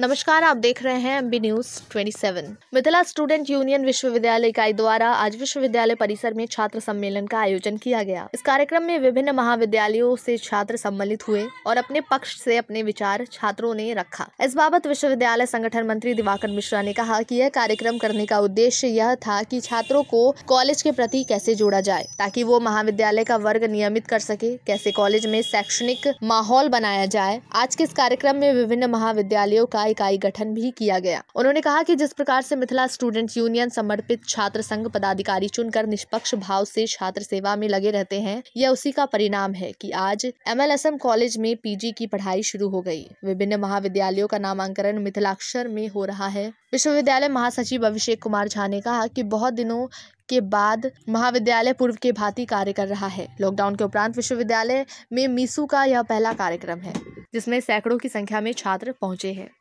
नमस्कार आप देख रहे हैं MB news 27 Mithila student union विश्वविद्यालय इकाई द्वारा आज विश्वविद्यालय परिसर में छात्र सम्मेलन का आयोजन किया गया इस कार्यक्रम में विभिन्न महाविद्यालयों से छात्र सम्मिलित हुए और अपने पक्ष से अपने विचार छात्रों ने रखा इस बाबत विश्वविद्यालय संगठन मंत्री दिवाकर मिश्रा ने कहा की यह कार्यक्रम करने का उद्देश्य यह था की छात्रों को कॉलेज के प्रति कैसे जोड़ा जाए ताकि वो महाविद्यालय का वर्ग नियमित कर सके कैसे कॉलेज में शैक्षणिक माहौल बनाया जाए आज के इस कार्यक्रम में विभिन्न महाविद्यालयों का इकाई गठन भी किया गया उन्होंने कहा कि जिस प्रकार से मिथिला स्टूडेंट यूनियन समर्पित छात्र संघ पदाधिकारी चुनकर निष्पक्ष भाव से छात्र सेवा में लगे रहते हैं यह उसी का परिणाम है कि आज एमएलएसएम कॉलेज में पीजी की पढ़ाई शुरू हो गई विभिन्न महाविद्यालयों का नामांकन मिथिलाक्षर में हो रहा है विश्वविद्यालय महासचिव अभिषेक कुमार झा ने कहा कि बहुत दिनों के बाद महाविद्यालय पूर्व के भांति कार्य कर रहा है लॉकडाउन के उपरांत विश्वविद्यालय में मीसू का यह पहला कार्यक्रम है जिसमें सैकड़ों की संख्या में छात्र पहुंचे हैं